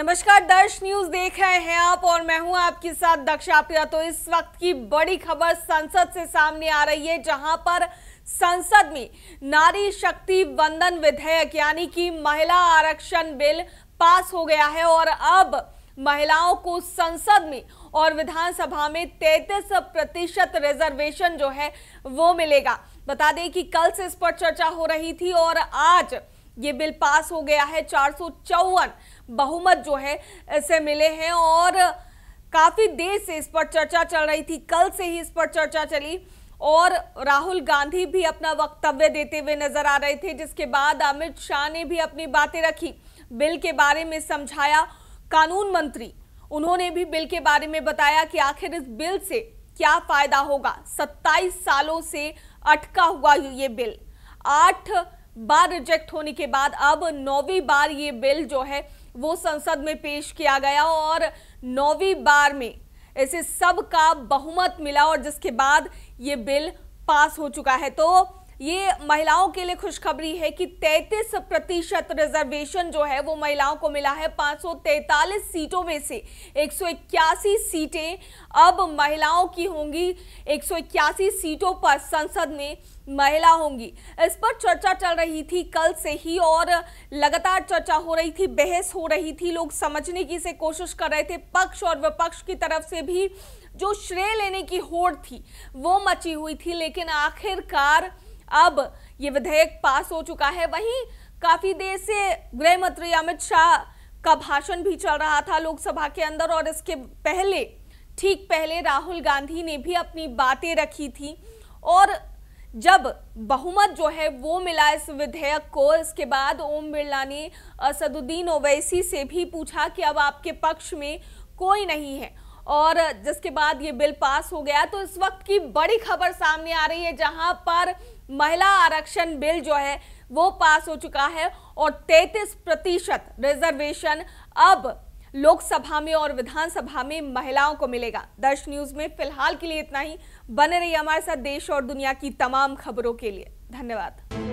नमस्कार दर्श न्यूज देख रहे हैं आप और मैं हूं आपके साथ दक्षा प्रिया तो इस वक्त की बड़ी खबर संसद से सामने आ रही है जहां पर संसद में नारी शक्ति वंदन विधेयक यानी कि महिला आरक्षण बिल पास हो गया है और अब महिलाओं को संसद में और विधानसभा में तैतीस प्रतिशत रिजर्वेशन जो है वो मिलेगा बता दें कि कल से इस पर चर्चा हो रही थी और आज ये बिल पास हो गया है चार बहुमत जो है इसे मिले हैं और काफ़ी देर से इस पर चर्चा चल रही थी कल से ही इस पर चर्चा चली और राहुल गांधी भी अपना वक्तव्य देते हुए नजर आ रहे थे जिसके बाद अमित शाह ने भी अपनी बातें रखी बिल के बारे में समझाया कानून मंत्री उन्होंने भी बिल के बारे में बताया कि आखिर इस बिल से क्या फायदा होगा 27 सालों से अटका हुआ ये बिल आठ बार रिजेक्ट होने के बाद अब नौवीं बार ये बिल जो है वो संसद में पेश किया गया और नौवीं बार में इसे सबका बहुमत मिला और जिसके बाद ये बिल पास हो चुका है तो ये महिलाओं के लिए खुशखबरी है कि 33 प्रतिशत रिजर्वेशन जो है वो महिलाओं को मिला है 543 सीटों में से एक सीटें अब महिलाओं की होंगी एक सीटों पर संसद में महिला होंगी इस पर चर्चा चल रही थी कल से ही और लगातार चर्चा हो रही थी बहस हो रही थी लोग समझने की से कोशिश कर रहे थे पक्ष और विपक्ष की तरफ से भी जो श्रेय लेने की होड़ थी वो मची हुई थी लेकिन आखिरकार अब ये विधेयक पास हो चुका है वहीं काफी देर से गृह मंत्री अमित शाह का भाषण भी चल रहा था लोकसभा के अंदर और इसके पहले ठीक पहले राहुल गांधी ने भी अपनी बातें रखी थी और जब बहुमत जो है वो मिला इस विधेयक को इसके बाद ओम बिरला ने असदुद्दीन ओवैसी से भी पूछा कि अब आपके पक्ष में कोई नहीं है और जिसके बाद ये बिल पास हो गया तो इस वक्त की बड़ी खबर सामने आ रही है जहां पर महिला आरक्षण बिल जो है वो पास हो चुका है और 33 प्रतिशत रिजर्वेशन अब लोकसभा में और विधानसभा में महिलाओं को मिलेगा दर्श न्यूज में फिलहाल के लिए इतना ही बने रहिए हमारे साथ देश और दुनिया की तमाम खबरों के लिए धन्यवाद